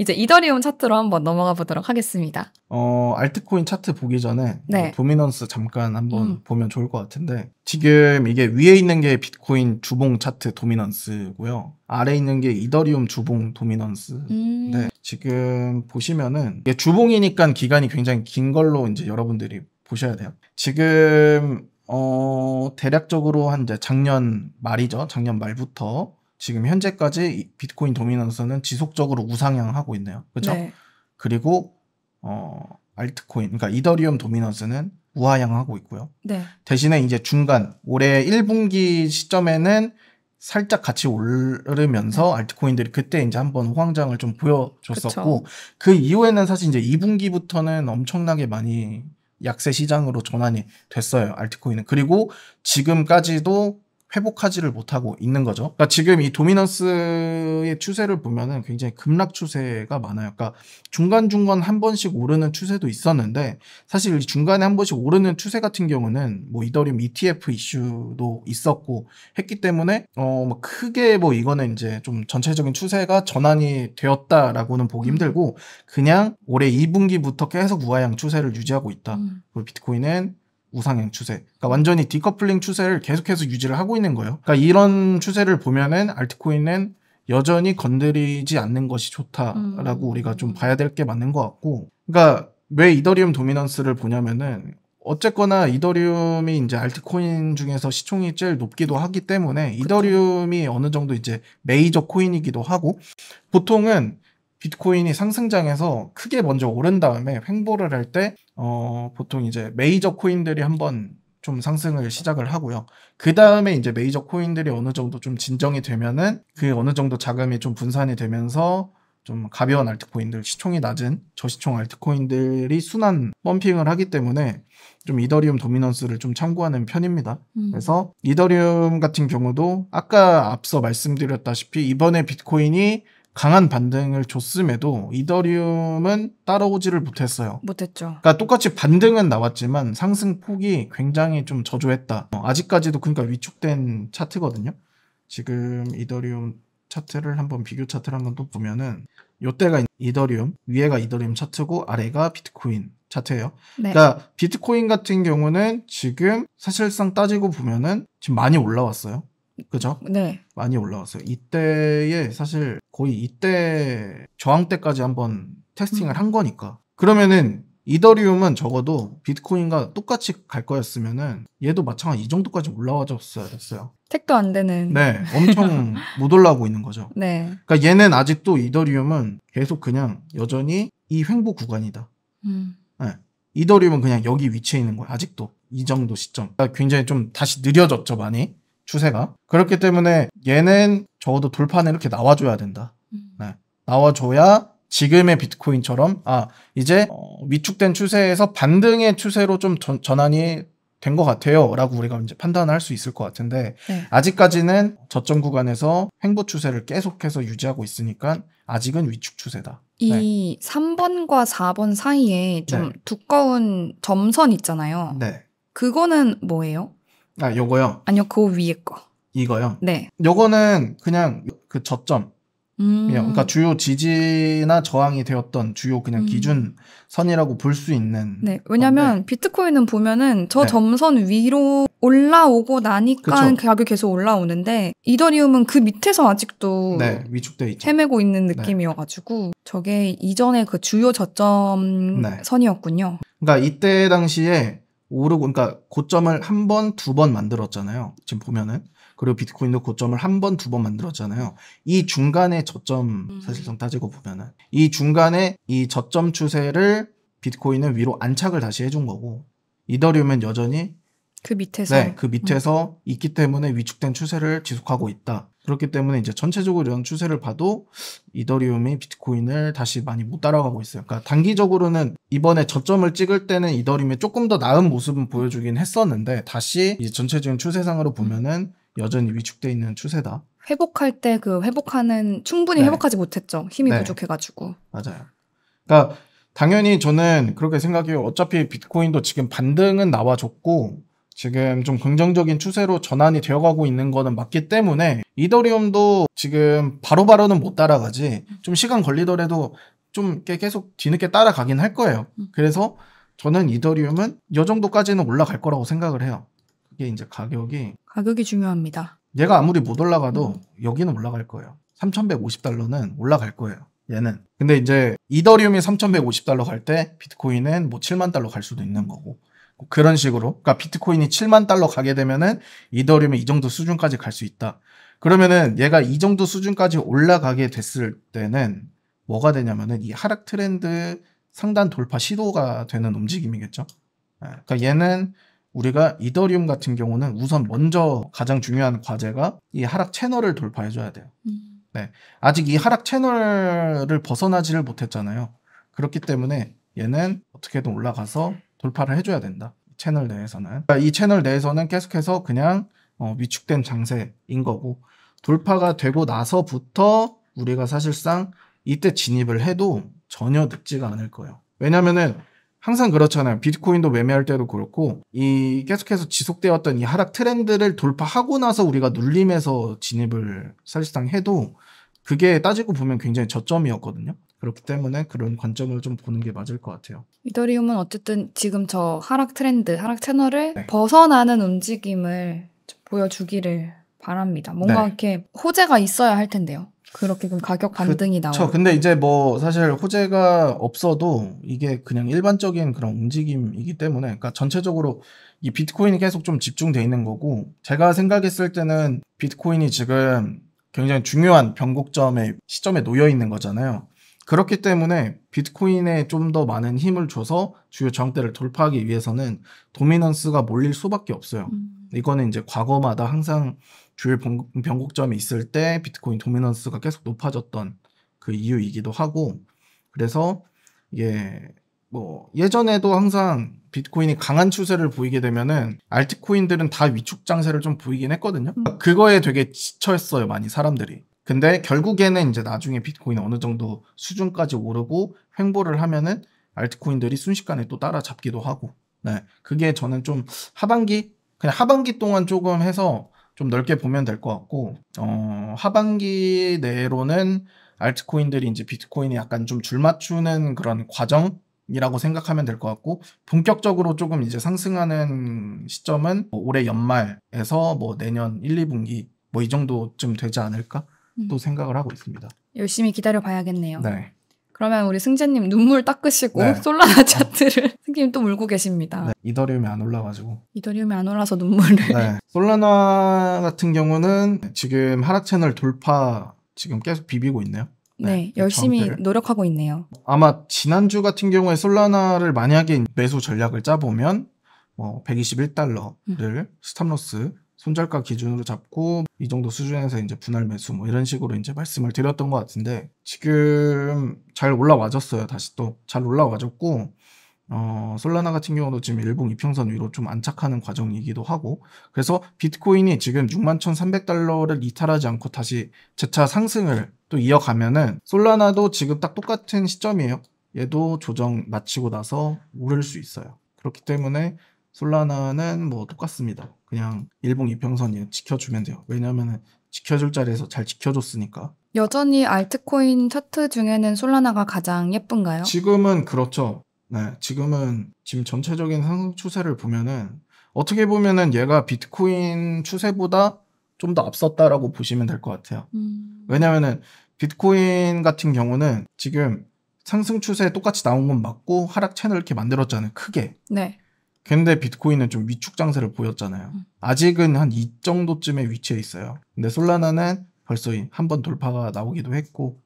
이제 이더리움 차트로 한번 넘어가 보도록 하겠습니다. 어, 알트코인 차트 보기 전에 네. 도미넌스 잠깐 한번 음. 보면 좋을 것 같은데 지금 이게 위에 있는 게 비트코인 주봉 차트 도미넌스고요. 아래 있는 게 이더리움 주봉 도미넌스. 음. 네. 지금 보시면은 이게 주봉이니까 기간이 굉장히 긴 걸로 이제 여러분들이 보셔야 돼요. 지금 어, 대략적으로 한 이제 작년 말이죠. 작년 말부터 지금 현재까지 비트코인 도미넌스는 지속적으로 우상향하고 있네요. 그죠? 네. 그리고 어 알트코인, 그러니까 이더리움 도미넌스는 우하향하고 있고요. 네. 대신에 이제 중간 올해 1분기 시점에는 살짝 같이 오르면서 알트코인들이 그때 이제 한번 호황장을 좀 보여줬었고 그쵸. 그 이후에는 사실 이제 2분기부터는 엄청나게 많이 약세 시장으로 전환이 됐어요. 알트코인은 그리고 지금까지도 회복하지를 못하고 있는 거죠. 그러니까 지금 이 도미넌스의 추세를 보면은 굉장히 급락 추세가 많아요. 그러니까 중간중간 한 번씩 오르는 추세도 있었는데 사실 중간에 한 번씩 오르는 추세 같은 경우는 뭐 이더리움 ETF 이슈도 있었고 했기 때문에 어 뭐 크게 뭐 이거는 이제 좀 전체적인 추세가 전환이 되었다라고는 보기 음. 힘들고 그냥 올해 2분기부터 계속 우아향 추세를 유지하고 있다. 음. 그리고 비트코인은 우상향 추세. 그러니까 완전히 디커플링 추세를 계속해서 유지를 하고 있는 거예요. 그러니까 이런 추세를 보면은 알트코인은 여전히 건드리지 않는 것이 좋다라고 음. 우리가 좀 봐야 될 게 맞는 것 같고. 그러니까 왜 이더리움 도미넌스를 보냐면은 어쨌거나 이더리움이 이제 알트코인 중에서 시총이 제일 높기도 하기 때문에 그쵸. 이더리움이 어느 정도 이제 메이저 코인이기도 하고 보통은 비트코인이 상승장에서 크게 먼저 오른 다음에 횡보를 할때 어, 보통 이제 메이저 코인들이 한번 좀 상승을 시작을 하고요. 그 다음에 이제 메이저 코인들이 어느 정도 좀 진정이 되면은 그 어느 정도 자금이 좀 분산이 되면서 좀 가벼운 알트코인들, 시총이 낮은 저시총 알트코인들이 순환 펌핑을 하기 때문에 좀 이더리움 도미넌스를 좀 참고하는 편입니다. 음. 그래서 이더리움 같은 경우도 아까 앞서 말씀드렸다시피 이번에 비트코인이 강한 반등을 줬음에도 이더리움은 따라오지를 못했어요. 못했죠. 그러니까 똑같이 반등은 나왔지만 상승 폭이 굉장히 좀 저조했다. 어, 아직까지도 그러니까 위축된 차트거든요. 지금 이더리움 차트를 한번 비교 차트를 한번 또 보면은 요때가 이더리움, 위에가 이더리움 차트고 아래가 비트코인 차트예요. 네. 그러니까 비트코인 같은 경우는 지금 사실상 따지고 보면은 지금 많이 올라왔어요. 그죠? 네. 많이 올라왔어요. 이때에 사실 거의 이때 저항 때까지 한번 테스팅을 음. 한 거니까. 그러면은 이더리움은 적어도 비트코인과 똑같이 갈 거였으면은 얘도 마찬가지 이 정도까지 올라와줬어야 됐어요. 택도 안 되는. 네, 엄청 못 올라오고 있는 거죠. 네. 그러니까 얘는 아직도 이더리움은 계속 그냥 여전히 이 횡보 구간이다. 음. 네. 이더리움은 그냥 여기 위치에 있는 거야 아직도 이 정도 시점. 그러니까 굉장히 좀 다시 느려졌죠 많이. 추세가. 그렇기 때문에 얘는 적어도 돌판에 이렇게 나와줘야 된다. 음. 네. 나와줘야 지금의 비트코인처럼 아 이제 어, 위축된 추세에서 반등의 추세로 좀 전, 전환이 된 것 같아요라고 우리가 이제 판단할 수 있을 것 같은데 네. 아직까지는 저점 구간에서 횡보 추세를 계속해서 유지하고 있으니까 아직은 위축 추세다. 이 네. 3번과 4번 사이에 좀 네. 두꺼운 점선 있잖아요. 네. 그거는 뭐예요? 아, 요거요? 아니요, 그 위에 거. 이거요? 네. 요거는 그냥 그 저점. 음. 그러니까 주요 지지나 저항이 되었던 주요 그냥 음. 기준선이라고 볼 수 있는. 네. 왜냐면 하 비트코인은 보면은 저 네. 점선 위로 올라오고 나니까 가격이 계속 올라오는데 이더리움은 그 밑에서 아직도 네, 위축돼 있죠. 헤매고 있는 네. 느낌이어가지고 네. 저게 이전의 그 주요 저점 네. 선이었군요. 그러니까 이때 당시에 오르고 그러니까 고점을 한 번, 두 번 만들었잖아요. 지금 보면은. 그리고 비트코인도 고점을 한 번, 두 번 만들었잖아요. 이 중간에 저점 음. 사실상 따지고 보면은 이 중간에 이 저점 추세를 비트코인은 위로 안착을 다시 해준 거고 이더리움은 여전히 그 밑에서 네, 그 밑에서 음. 있기 때문에 위축된 추세를 지속하고 있다. 그렇기 때문에 이제 전체적으로 이런 추세를 봐도 이더리움이 비트코인을 다시 많이 못 따라가고 있어요. 그러니까 단기적으로는 이번에 저점을 찍을 때는 이더리움이 조금 더 나은 모습은 보여주긴 했었는데 다시 이제 전체적인 추세상으로 보면은 여전히 위축돼 있는 추세다. 회복할 때 그 회복하는 충분히 네. 회복하지 못했죠. 힘이 네. 부족해가지고. 맞아요. 그러니까 당연히 저는 그렇게 생각해요. 어차피 비트코인도 지금 반등은 나와줬고 지금 좀 긍정적인 추세로 전환이 되어가고 있는 거는 맞기 때문에 이더리움도 지금 바로바로는 못 따라가지 좀 시간 걸리더라도 좀 계속 뒤늦게 따라가긴 할 거예요. 음. 그래서 저는 이더리움은 이 정도까지는 올라갈 거라고 생각을 해요. 그게 이제 가격이 가격이 중요합니다. 얘가 아무리 못 올라가도 음. 여기는 올라갈 거예요. 3,150달러는 올라갈 거예요. 얘는. 근데 이제 이더리움이 3,150달러 갈 때 비트코인은 뭐 7만 달러 갈 수도 있는 거고 그런 식으로. 그러니까 비트코인이 7만 달러 가게 되면은 이더리움이 이 정도 수준까지 갈 수 있다. 그러면은 얘가 이 정도 수준까지 올라가게 됐을 때는 뭐가 되냐면은 이 하락 트렌드 상단 돌파 시도가 되는 움직임이겠죠. 예. 그러니까 얘는 우리가 이더리움 같은 경우는 우선 먼저 가장 중요한 과제가 이 하락 채널을 돌파해줘야 돼요. 음. 네. 아직 이 하락 채널을 벗어나지를 못했잖아요. 그렇기 때문에 얘는 어떻게든 올라가서 돌파를 해줘야 된다. 채널 내에서는. 그러니까 이 채널 내에서는 계속해서 그냥 어, 위축된 장세인 거고 돌파가 되고 나서부터 우리가 사실상 이때 진입을 해도 전혀 늦지가 않을 거예요. 왜냐면은 항상 그렇잖아요. 비트코인도 매매할 때도 그렇고 이 계속해서 지속되었던이 하락 트렌드를 돌파하고 나서 우리가 눌림에서 진입을 사실상 해도 그게 따지고 보면 굉장히 저점이었거든요. 그렇기 때문에 그런 관점을 좀 보는 게 맞을 것 같아요. 이더리움은 어쨌든 지금 저 하락 트렌드, 하락 채널을 네. 벗어나는 움직임을 보여주기를 바랍니다. 뭔가 네. 이렇게 호재가 있어야 할 텐데요. 그렇게 그럼 가격 그 반등이 나오죠. 근데 이제 뭐 사실 호재가 없어도 이게 그냥 일반적인 그런 움직임이기 때문에 그러니까 전체적으로 이 비트코인이 계속 좀 집중돼 있는 거고 제가 생각했을 때는 비트코인이 지금 굉장히 중요한 변곡점의 시점에 놓여 있는 거잖아요. 그렇기 때문에 비트코인에 좀 더 많은 힘을 줘서 주요 저대를 돌파하기 위해서는 도미넌스가 몰릴 수밖에 없어요. 음. 이거는 이제 과거마다 항상 주요 변곡점이 있을 때 비트코인 도미넌스가 계속 높아졌던 그 이유이기도 하고 그래서 이게 뭐 예전에도 항상 비트코인이 강한 추세를 보이게 되면은 알트코인들은 다 위축 장세를 좀 보이긴 했거든요. 음. 그거에 되게 지쳐 했어요 많이 사람들이. 근데 결국에는 이제 나중에 비트코인 어느 정도 수준까지 오르고 횡보를 하면은 알트코인들이 순식간에 또 따라잡기도 하고 네 그게 저는 좀 하반기 그냥 하반기 동안 조금 해서 좀 넓게 보면 될 것 같고 어 하반기 내로는 알트코인들이 이제 비트코인이 약간 좀 줄 맞추는 그런 과정 이라고 생각하면 될 것 같고 본격적으로 조금 이제 상승하는 시점은 뭐 올해 연말에서 뭐 내년 1, 2분기 뭐 이 정도쯤 되지 않을까 또 음. 생각을 하고 있습니다. 열심히 기다려 봐야겠네요. 네. 그러면 우리 승재님 눈물 닦으시고 네. 솔라나 차트를 어. 승재님 또 물고 계십니다. 네. 이더리움이 안 올라가지고 이더리움이 안 올라서 눈물을. 네. 솔라나 같은 경우는 지금 하락 채널 돌파 지금 계속 비비고 있네요. 네, 네, 네 열심히 정도를. 노력하고 있네요. 아마 지난주 같은 경우에 솔라나를 만약에 매수 전략을 짜보면 뭐 121달러를 음. 스탑로스 손절가 기준으로 잡고 이 정도 수준에서 이제 분할 매수 뭐 이런 식으로 이제 말씀을 드렸던 것 같은데 지금 잘 올라와졌어요. 다시 또 잘 올라와졌고 어, 솔라나 같은 경우도 지금 일봉 이평선 위로 좀 안착하는 과정이기도 하고 그래서 비트코인이 지금 61,300달러를 이탈하지 않고 다시 재차 상승을 또 이어가면은 솔라나도 지금 딱 똑같은 시점이에요. 얘도 조정 마치고 나서 오를 수 있어요. 그렇기 때문에 솔라나는 뭐 똑같습니다. 그냥 일봉 이평선 지켜주면 돼요. 왜냐하면 지켜줄 자리에서 잘 지켜줬으니까. 여전히 알트코인 차트 중에는 솔라나가 가장 예쁜가요? 지금은 그렇죠. 네, 지금은 지금 전체적인 상승 추세를 보면은 어떻게 보면은 얘가 비트코인 추세보다 좀 더 앞섰다라고 보시면 될 것 같아요. 음. 왜냐면은 비트코인 같은 경우는 지금 상승 추세에 똑같이 나온 건 맞고 하락 채널 이렇게 만들었잖아요. 크게. 네. 근데 비트코인은 좀 위축 장세를 보였잖아요. 음. 아직은 한 이정도쯤에위치해 있어요. 근데 솔라나는 벌써 한 번 돌파가 나오기도 했고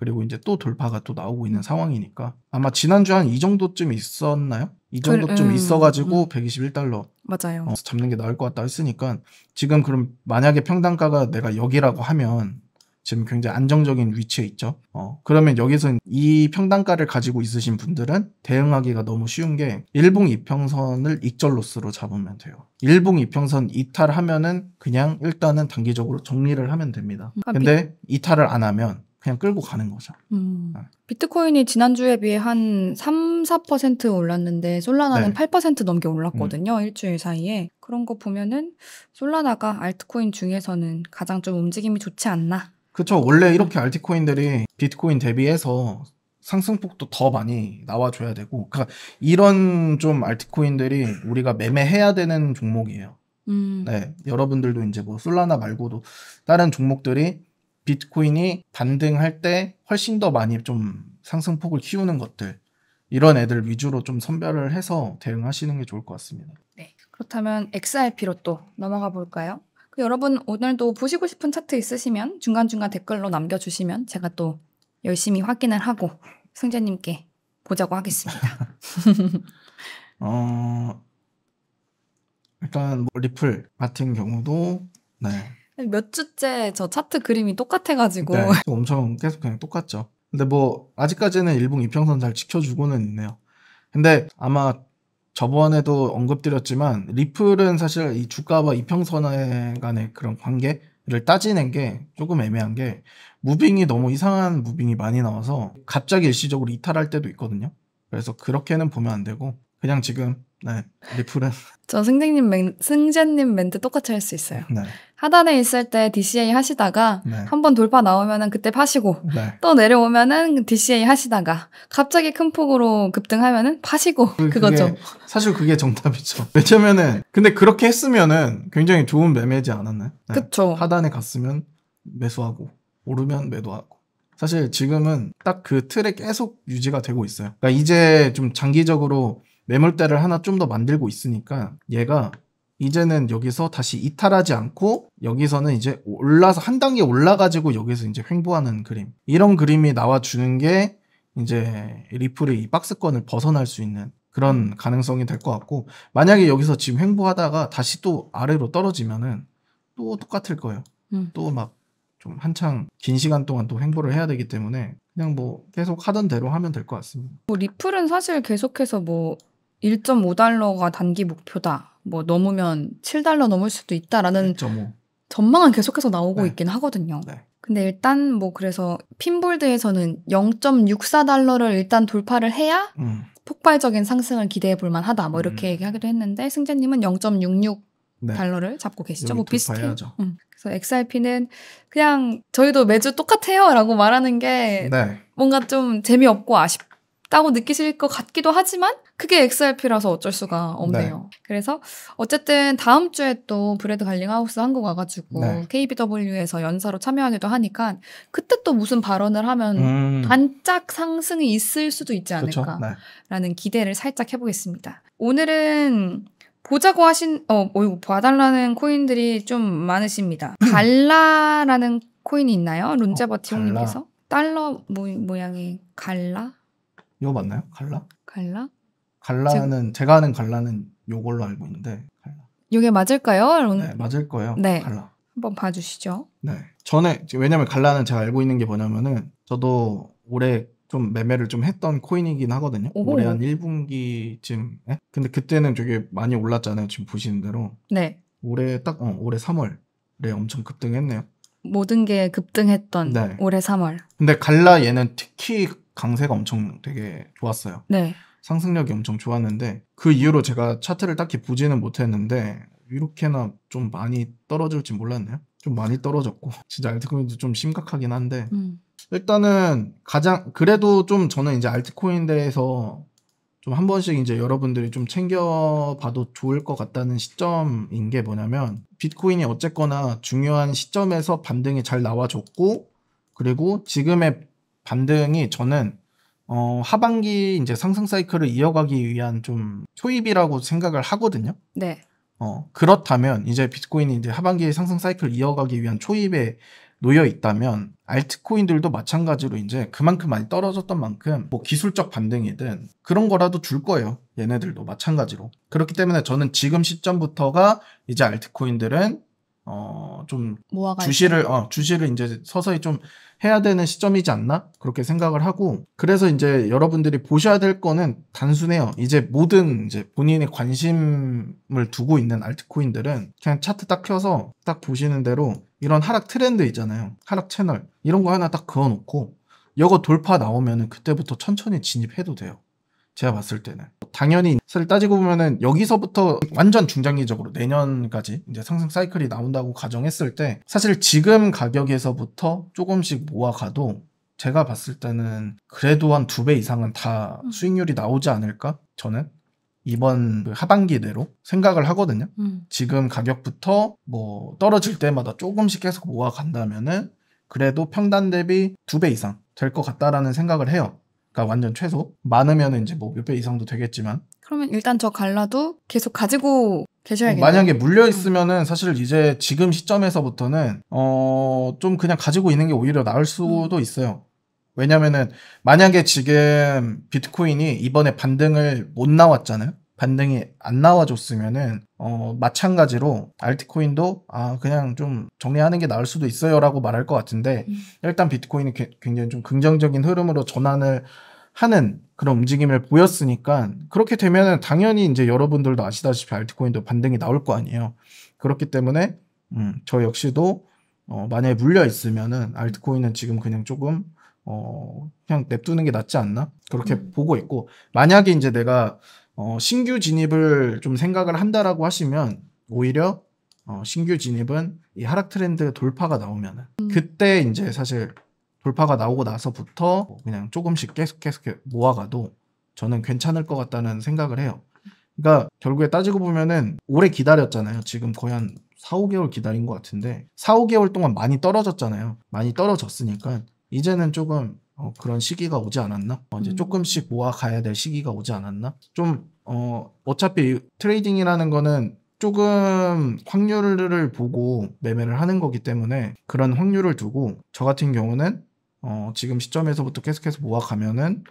그리고 이제 또 돌파가 또 나오고 있는 상황이니까 아마 지난주 한 이 정도쯤 있었나요? 이 그, 정도쯤 음, 있어가지고 음. 121달러 맞아요. 어, 잡는 게 나을 것 같다 했으니까 지금 그럼 만약에 평당가가 내가 여기라고 하면 지금 굉장히 안정적인 위치에 있죠. 어, 그러면 여기서 이 평단가를 가지고 있으신 분들은 대응하기가 너무 쉬운 게 일봉 이평선을 익절로스로 잡으면 돼요. 일봉 이평선 이탈하면은 그냥 일단은 단기적으로 정리를 하면 됩니다. 아, 근데 비... 이탈을 안 하면 그냥 끌고 가는 거죠. 음. 네. 비트코인이 지난주에 비해 한 3, 4% 올랐는데 솔라나는 네. 8% 넘게 올랐거든요. 음. 일주일 사이에. 그런 거 보면은 솔라나가 알트코인 중에서는 가장 좀 움직임이 좋지 않나 그쵸. 원래 이렇게 알티코인들이 비트코인 대비해서 상승폭도 더 많이 나와줘야 되고, 그러니까 이런 좀 알티코인들이 우리가 매매해야 되는 종목이에요. 음. 네. 여러분들도 이제 뭐 솔라나 말고도 다른 종목들이 비트코인이 반등할 때 훨씬 더 많이 좀 상승폭을 키우는 것들, 이런 애들 위주로 좀 선별을 해서 대응하시는 게 좋을 것 같습니다. 네. 그렇다면 XRP로 또 넘어가 볼까요? 여러분 오늘도 보시고 싶은 차트 있으시면 중간중간 댓글로 남겨주시면 제가 또 열심히 확인을 하고 승재님께 보자고 하겠습니다. 어, 일단 뭐 리플 같은 경우도 네. 몇 주째 저 차트 그림이 똑같아가지고 네, 엄청 계속 그냥 똑같죠. 근데 뭐 아직까지는 일봉 이평선 잘 지켜주고는 있네요. 근데 아마 저번에도 언급드렸지만 리플은 사실 이 주가와 이평선 간의 그런 관계를 따지는 게 조금 애매한 게 무빙이 너무 이상한 무빙이 많이 나와서 갑자기 일시적으로 이탈할 때도 있거든요. 그래서 그렇게는 보면 안 되고 그냥 지금 네, 리플은. 저 승재님 승재님 멘트 똑같이 할 수 있어요. 네. 하단에 있을 때 DCA 하시다가 네. 한번 돌파 나오면은 그때 파시고 네. 또 내려오면은 DCA 하시다가 갑자기 큰 폭으로 급등하면은 파시고 그, 그거죠. 사실 그게 정답이죠. 왜냐면은 근데 그렇게 했으면은 굉장히 좋은 매매지 않았나요? 네. 그쵸. 하단에 갔으면 매수하고 오르면 매도하고. 사실 지금은 딱 그 틀에 계속 유지가 되고 있어요. 그러니까 이제 좀 장기적으로 매물대를 하나 좀 더 만들고 있으니까 얘가 이제는 여기서 다시 이탈하지 않고 여기서는 이제 올라서 한 단계 올라가지고 여기서 이제 횡보하는 그림 이런 그림이 나와주는 게 이제 리플이 박스권을 벗어날 수 있는 그런 가능성이 될 것 같고 만약에 여기서 지금 횡보하다가 다시 또 아래로 떨어지면은 또 똑같을 거예요 음. 또막 좀 한창 긴 시간 동안 또 횡보를 해야 되기 때문에 그냥 뭐 계속 하던 대로 하면 될 것 같습니다. 뭐 리플은 사실 계속해서 뭐 1.5달러가 단기 목표다. 뭐 넘으면 7달러 넘을 수도 있다라는 1.5. 전망은 계속해서 나오고 네. 있긴 하거든요. 네. 근데 일단 뭐 그래서 핀볼드에서는 0.64달러를 일단 돌파를 해야 음. 폭발적인 상승을 기대해 볼 만하다. 뭐 이렇게 음. 얘기하기도 했는데 승재님은 0.66 네. 달러를 잡고 계시죠. 뭐 비슷해요. 음. 그래서 XRP는 그냥 저희도 매주 똑같아요라고 말하는 게 네. 뭔가 좀 재미없고 아쉽다고 느끼실 것 같기도 하지만 크게 XRP라서 어쩔 수가 없네요. 네. 그래서 어쨌든 다음 주에 또브레드 갈링하우스 한국 와가지고 네. KBW에서 연사로 참여하기도 하니까 그때 또 무슨 발언을 하면 음. 반짝 상승이 있을 수도 있지 않을까라는 네. 기대를 살짝 해보겠습니다. 오늘은 보자고 하신 어 봐달라는 코인들이 좀 많으십니다. 갈라라는 코인이 있나요? 어, 룬제버티옹님께서 달러 모, 모양의 갈라? 이거 맞나요? 갈라? 갈라? 갈라는 제... 가 아는 갈라는 요걸로 알고 있는데 갈라. 요게 맞을까요? 네, 맞을 거예요. 네. 갈라. 한번 봐주시죠. 네. 전에 왜냐면 갈라는 제가 알고 있는 게 뭐냐면은 저도 올해 좀 매매를 좀 했던 코인이긴 하거든요. 오. 올해 한 1분기쯤에. 근데 그때는 되게 많이 올랐잖아요. 지금 보시는 대로. 네. 올해 딱 어, 올해 3월에 엄청 급등했네요. 모든 게 급등했던 네. 올해 3월. 근데 갈라 얘는 특히 강세가 엄청 되게 좋았어요. 네. 상승력이 엄청 좋았는데 그 이후로 제가 차트를 딱히 보지는 못했는데 이렇게나 좀 많이 떨어질지 몰랐네요. 좀 많이 떨어졌고 진짜 알트코인도 좀 심각하긴 한데 음. 일단은 가장 그래도 좀 저는 이제 알트코인 대해서 좀 한 번씩 이제 여러분들이 좀 챙겨봐도 좋을 것 같다는 시점인 게 뭐냐면 비트코인이 어쨌거나 중요한 시점에서 반등이 잘 나와줬고 그리고 지금의 반등이 저는 어, 하반기 이제 상승 사이클을 이어가기 위한 좀 초입이라고 생각을 하거든요. 네. 어, 그렇다면 이제 비트코인이 이제 하반기 상승 사이클 이어가기 위한 초입에 놓여 있다면 알트코인들도 마찬가지로 이제 그만큼 많이 떨어졌던 만큼 뭐 기술적 반등이든 그런 거라도 줄 거예요. 얘네들도 마찬가지로. 그렇기 때문에 저는 지금 시점부터가 이제 알트코인들은 어좀 주시를 어 주시를 이제 서서히 좀 해야 되는 시점이지 않나 그렇게 생각을 하고 그래서 이제 여러분들이 보셔야 될 거는 단순해요. 이제 모든 이제 본인의 관심을 두고 있는 알트코인들은 그냥 차트 딱 켜서 딱 보시는 대로 이런 하락 트렌드 있잖아요. 하락 채널 이런 거 하나 딱 그어놓고 이거 돌파 나오면은 그때부터 천천히 진입해도 돼요. 제가 봤을 때는 당연히 사실 따지고 보면은 여기서부터 완전 중장기적으로 내년까지 이제 상승 사이클이 나온다고 가정했을 때 사실 지금 가격에서부터 조금씩 모아가도 제가 봤을 때는 그래도 한 두 배 이상은 다 음. 수익률이 나오지 않을까 저는 이번 그 하반기 대로 생각을 하거든요. 음. 지금 가격부터 뭐 떨어질 때마다 조금씩 계속 모아간다면은 그래도 평단 대비 두 배 이상 될 것 같다라는 생각을 해요. 그러니까 완전 최소. 많으면 이제 뭐 몇 배 이상도 되겠지만. 그러면 일단 저 갈라도 계속 가지고 계셔야겠네요. 어, 만약에 물려 음. 있으면은 사실 이제 지금 시점에서부터는 어 좀 그냥 가지고 있는 게 오히려 나을 수도 음. 있어요. 왜냐면은 만약에 지금 비트코인이 이번에 반등을 못 나왔잖아요. 반등이 안 나와줬으면은 어, 마찬가지로 알트코인도 아 그냥 좀 정리하는 게 나을 수도 있어요라고 말할 것 같은데 음. 일단 비트코인이 굉장히 좀 긍정적인 흐름으로 전환을 하는 그런 움직임을 보였으니까 그렇게 되면 은 당연히 이제 여러분들도 아시다시피 알트코인도 반등이 나올 거 아니에요. 그렇기 때문에 음, 저 역시도 어, 만약에 물려 있으면은 알트코인은 지금 그냥 조금 어, 그냥 냅두는 게 낫지 않나 그렇게 음. 보고 있고 만약에 이제 내가 어, 신규 진입을 좀 생각을 한다라고 하시면 오히려 어, 신규 진입은 이 하락 트렌드 돌파가 나오면 음. 그때 이제 사실 돌파가 나오고 나서부터 그냥 조금씩 계속 계속 모아가도 저는 괜찮을 것 같다는 생각을 해요. 그러니까 결국에 따지고 보면은 오래 기다렸잖아요. 지금 거의 한 4, 5개월 기다린 것 같은데 4, 5개월 동안 많이 떨어졌잖아요. 많이 떨어졌으니까 이제는 조금 어, 그런 시기가 오지 않았나? 어, 이제 음. 조금씩 모아가야 될 시기가 오지 않았나? 좀, 어, 어차피 트레이딩이라는 거는 조금 확률을 보고 매매를 하는 거기 때문에 그런 확률을 두고 저 같은 경우는 어, 지금 시점에서부터 계속해서 모아가면은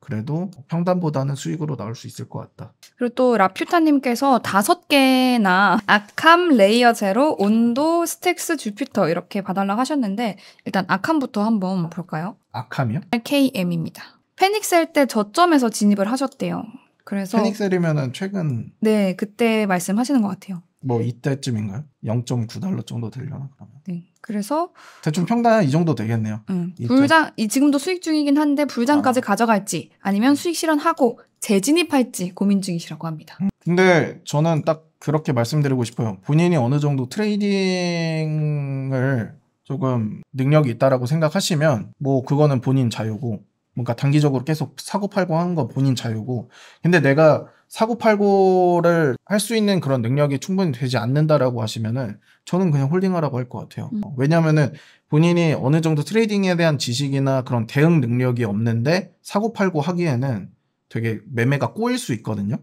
그래도 평단보다는 수익으로 나올 수 있을 것 같다. 그리고 또 라퓨타님께서 다섯 개나 아캄 레이어 제로, 온도, 스택스, 주피터 이렇게 봐달라 고 하셨는데 일단 아캄부터 한번 볼까요? 아캄이요? KM입니다. 페닉셀때 저점에서 진입을 하셨대요. 그래서 페닉셀이면은 최근 네 그때 말씀하시는 것 같아요. 뭐 이때쯤인가요? 0.9달러 정도 되려나 그러면. 네. 그래서 대충 평당 이 정도 되겠네요. 음, 불장 이 지금도 수익 중이긴 한데 불장까지 아. 가져갈지 아니면 수익 실현하고 재진입할지 고민 중이시라고 합니다. 음, 근데 저는 딱 그렇게 말씀드리고 싶어요. 본인이 어느 정도 트레이딩을 조금 능력이 있다라고 생각하시면 뭐 그거는 본인 자유고 뭔가 단기적으로 계속 사고팔고 하는 건 본인 자유고 근데 내가 사고팔고를 할 수 있는 그런 능력이 충분히 되지 않는다라고 하시면은 저는 그냥 홀딩하라고 할 것 같아요. 음. 왜냐면은 본인이 어느 정도 트레이딩에 대한 지식이나 그런 대응 능력이 없는데 사고팔고 하기에는 되게 매매가 꼬일 수 있거든요.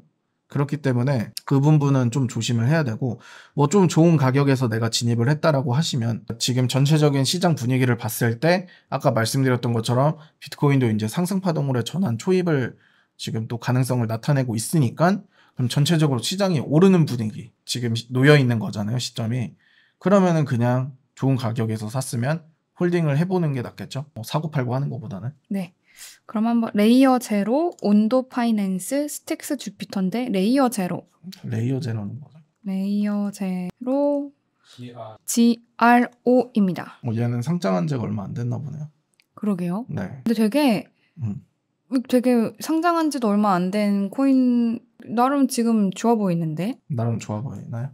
그렇기 때문에 그 부분은 좀 조심을 해야 되고 뭐 좀 좋은 가격에서 내가 진입을 했다라고 하시면 지금 전체적인 시장 분위기를 봤을 때 아까 말씀드렸던 것처럼 비트코인도 이제 상승 파동으로의 전환 초입을 지금 또 가능성을 나타내고 있으니까 그럼 전체적으로 시장이 오르는 분위기 지금 놓여 있는 거잖아요 시점이 그러면은 그냥 좋은 가격에서 샀으면 홀딩을 해보는 게 낫겠죠 뭐 사고 팔고 하는 것보다는 네. 그럼 한번 레이어 제로, 온도 파이낸스, 스틱스 주피터인데 레이어 제로. 레이어 제로는 뭐죠? 레이어 제로 GRO입니다. 어, 얘는 상장한 지가 얼마 안 됐나 보네요. 그러게요. 네. 근데 되게 음. 되게 상장한 지도 얼마 안 된 코인 나름 지금 좋아 보이는데? 나름 좋아 보이나요?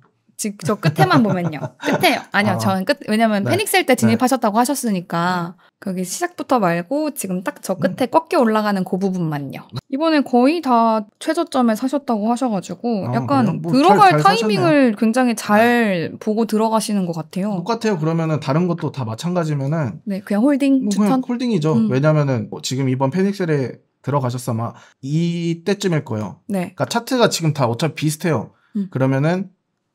저 끝에만 보면요. 끝에요. 아니요, 아. 저는 끝, 왜냐면 네. 패닉셀 때 네. 진입하셨다고 네. 하셨으니까, 거기 시작부터 말고, 지금 딱저 음. 끝에 음. 꺾여 올라가는 그 부분만요. 이번에 거의 다 최저점에 사셨다고 하셔가지고, 아, 약간 뭐 들어갈 잘, 잘 타이밍을 사셨네요. 굉장히 잘 네. 보고 들어가시는 것 같아요. 똑같아요. 그러면은 다른 것도 다 마찬가지면은. 네, 그냥 홀딩? 뭐 추천? 그냥 홀딩이죠. 음. 왜냐면은 뭐 지금 이번 패닉셀에 들어가셨으면 이때쯤일 거예요. 네. 그러니까 차트가 지금 다 어차피 비슷해요. 음. 그러면은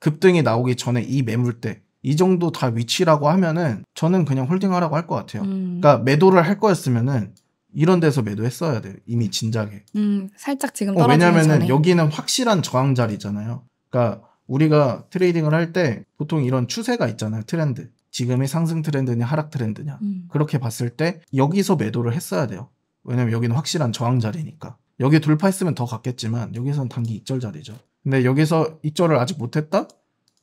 급등이 나오기 전에 이 매물대 이 정도 다 위치라고 하면은 저는 그냥 홀딩하라고 할 것 같아요. 음. 그러니까 매도를 할 거였으면은 이런 데서 매도했어야 돼요. 이미 진작에. 음, 살짝 지금 어, 왜냐면은 전에. 여기는 확실한 저항 자리잖아요. 그러니까 우리가 트레이딩을 할 때 보통 이런 추세가 있잖아요. 트렌드. 지금이 상승 트렌드냐 하락 트렌드냐. 음. 그렇게 봤을 때 여기서 매도를 했어야 돼요. 왜냐면 여기는 확실한 저항 자리니까. 여기 돌파했으면 더 갔겠지만 여기선 단기 익절 자리죠. 근데 여기서 입절을 아직 못했다?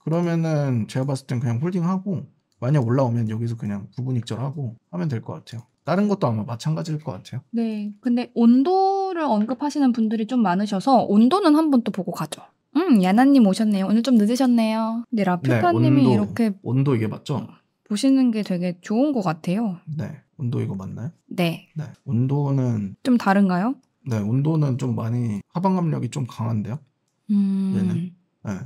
그러면은 제가 봤을 땐 그냥 홀딩하고 만약 올라오면 여기서 그냥 부분 입절하고 하면 될 것 같아요. 다른 것도 아마 마찬가지일 것 같아요. 네. 근데 온도를 언급하시는 분들이 좀 많으셔서 온도는 한번또 보고 가죠. 음, 야나님 오셨네요. 오늘 좀 늦으셨네요. 네, 라퓨카님이 네, 이렇게 온도 이게 맞죠? 보시는 게 되게 좋은 것 같아요. 네, 온도 이거 맞나요? 네. 네, 온도는 좀 다른가요? 네, 온도는 좀 많이 하방 압력이 좀 강한데요. 음. 얘는. 예. 네.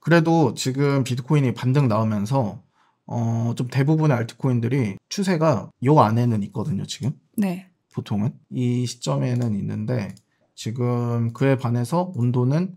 그래도 지금 비트코인이 반등 나오면서 어, 좀 대부분의 알트코인들이 추세가 요 안에는 있거든요, 지금. 네. 보통은. 이 시점에는 있는데, 지금 그에 반해서 온도는,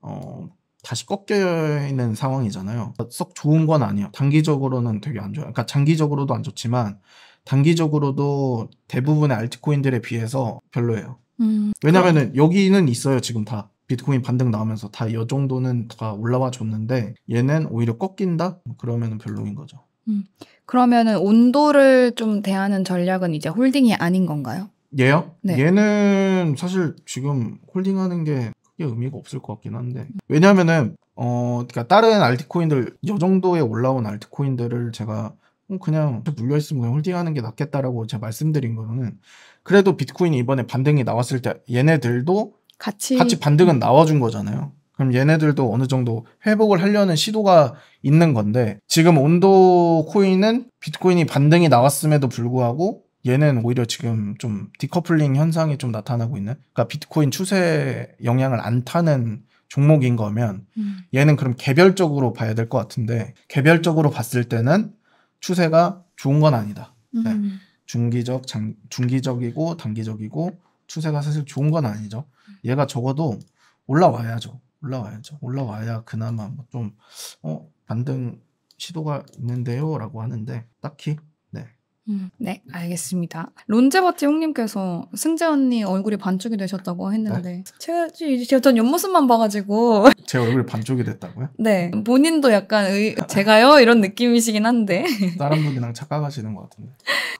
어, 다시 꺾여 있는 상황이잖아요. 썩 좋은 건 아니에요. 단기적으로는 되게 안 좋아요. 그러니까 장기적으로도 안 좋지만, 단기적으로도 대부분의 알트코인들에 비해서 별로예요. 음, 왜냐면은 여기는 있어요, 지금 다. 비트코인 반등 나오면서 다 이 정도는 다 올라와 줬는데 얘는 오히려 꺾인다? 뭐 그러면 별로인 거죠. 음. 그러면은 온도를 좀 대하는 전략은 이제 홀딩이 아닌 건가요? 얘요? 네. 얘는 사실 지금 홀딩하는 게 크게 의미가 없을 것 같긴 한데 왜냐하면은 어 그러니까 다른 알트코인들 이 정도에 올라온 알트코인들을 제가 뭐 그냥 물려 있으면 그냥 홀딩하는 게 낫겠다라고 제가 말씀드린 거는 그래도 비트코인이 이번에 반등이 나왔을 때 얘네들도 같이 같이 반등은 나와준 거잖아요. 그럼 얘네들도 어느 정도 회복을 하려는 시도가 있는 건데 지금 온도 코인은 비트코인이 반등이 나왔음에도 불구하고 얘는 오히려 지금 좀 디커플링 현상이 좀 나타나고 있는 그러니까 비트코인 추세 영향을 안 타는 종목인 거면 음. 얘는 그럼 개별적으로 봐야 될 것 같은데 개별적으로 봤을 때는 추세가 좋은 건 아니다. 네. 음. 중기적 장, 중기적이고 단기적이고 추세가 사실 좋은 건 아니죠. 얘가 적어도 올라와야죠. 올라와야죠. 올라와야 그나마 뭐좀 어, 반등 시도가 있는데요라고 하는데 딱히 네. 음, 네, 알겠습니다. 론제버티 형님께서 승재 언니 얼굴이 반쪽이 되셨다고 했는데 네? 제가 제가 전 옆모습만 봐가지고 제 얼굴이 반쪽이 됐다고요? 네, 본인도 약간 의, 제가요 이런 느낌이시긴 한데 다른 분이랑 착각하시는 것 같은데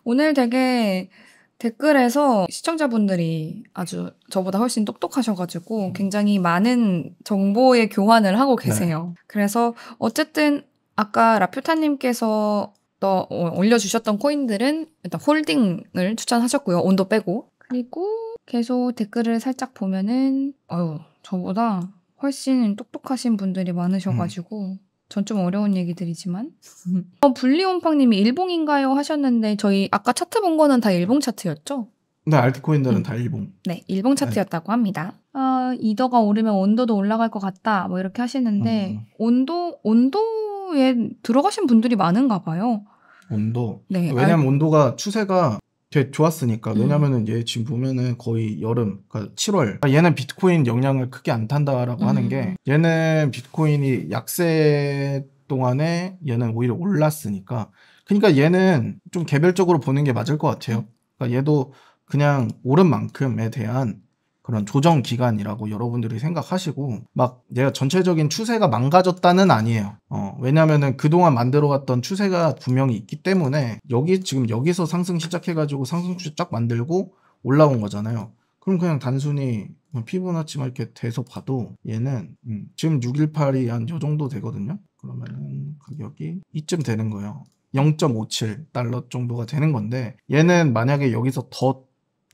오늘 되게 댓글에서 시청자분들이 아주 저보다 훨씬 똑똑하셔가지고 음. 굉장히 많은 정보의 교환을 하고 네. 계세요. 네. 그래서 어쨌든 아까 라퓨타님께서 또 어, 올려주셨던 코인들은 일단 홀딩을 추천하셨고요. 온도 빼고. 그리고 계속 댓글을 살짝 보면은, 아유, 저보다 훨씬 똑똑하신 분들이 많으셔가지고, 음. 전좀 어려운 얘기들이지만. 어, 분리온팡님이 일봉인가요? 하셨는데, 저희 아까 차트 본 거는 다 일봉 차트였죠? 네, 알트코인들은 음. 다 일봉. 네, 일봉 차트였다고 합니다. 아, 이더가 오르면 온도도 올라갈 것 같다. 뭐 이렇게 하시는데, 음. 온도, 온도에 들어가신 분들이 많은가 봐요. 온도. 네. 왜냐면 알... 온도가 추세가 되게 좋았으니까 음. 왜냐면은 얘 지금 보면은 거의 여름 그러니까 7월 그러니까 얘는 비트코인 영향을 크게 안 탄다라고 음. 하는 게 얘는 비트코인이 약세 동안에 얘는 오히려 올랐으니까 그러니까 얘는 좀 개별적으로 보는 게 맞을 것 같아요 그러니까 얘도 그냥 오른 만큼에 대한 그런 조정 기간이라고 여러분들이 생각하시고 막내가 전체적인 추세가 망가졌다는 아니에요. 어, 왜냐면은 그동안 만들어갔던 추세가 분명히 있기 때문에 여기 지금 여기서 상승 시작해가지고 상승 추세 쫙 만들고 올라온 거잖아요. 그럼 그냥 단순히 뭐 피부나치만 이렇게 돼서 봐도 얘는 음, 지금 618이 한 요 정도 되거든요. 그러면은 가격이 이쯤 되는 거예요. 0.57달러 정도가 되는 건데 얘는 만약에 여기서 더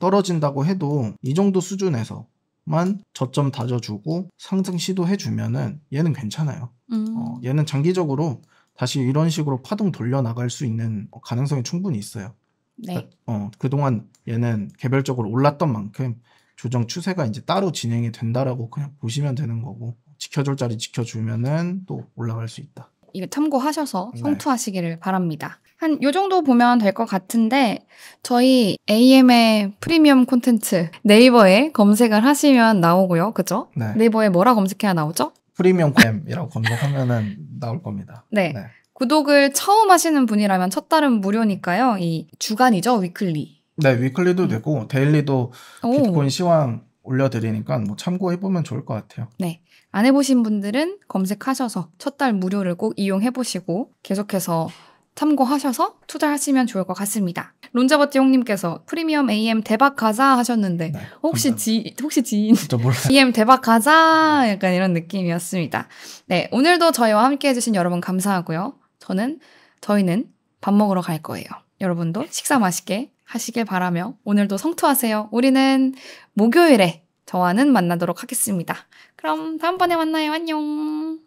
떨어진다고 해도 이 정도 수준에서 만 저점 다져주고 상승 시도해주면은 얘는 괜찮아요. 음. 어, 얘는 장기적으로 다시 이런 식으로 파동 돌려나갈 수 있는 가능성이 충분히 있어요. 네. 그 어, 그동안 얘는 개별적으로 올랐던 만큼 조정 추세가 이제 따로 진행이 된다라고 그냥 보시면 되는 거고 지켜줄 자리 지켜주면은 또 올라갈 수 있다. 이거 참고하셔서 네. 성투하시기를 네. 바랍니다. 한 요 정도 보면 될 것 같은데 저희 AM의 프리미엄 콘텐츠 네이버에 검색을 하시면 나오고요. 그죠? 네. 네이버에 뭐라 검색해야 나오죠? 프리미엄 캠이라고검색하면 나올 겁니다. 네. 네. 구독을 처음 하시는 분이라면 첫 달은 무료니까요. 이 주간이죠, 위클리. 네, 위클리도 음. 되고 데일리도 오. 비트코인 시황 올려드리니까 뭐 참고해 보면 좋을 것 같아요. 네, 안 해보신 분들은 검색하셔서 첫 달 무료를 꼭 이용해보시고 계속해서 참고하셔서 투자하시면 좋을 것 같습니다. 론자버티 형님께서 프리미엄 AM 대박 가자 하셨는데 네, 혹시 감사합니다. 지 혹시 지인 AM 대박 가자 약간 이런 느낌이었습니다. 네 오늘도 저희와 함께 해주신 여러분 감사하고요. 저는 저희는 밥 먹으러 갈 거예요. 여러분도 식사 맛있게 하시길 바라며 오늘도 성투하세요. 우리는 목요일에 저와는 만나도록 하겠습니다. 그럼 다음번에 만나요. 안녕.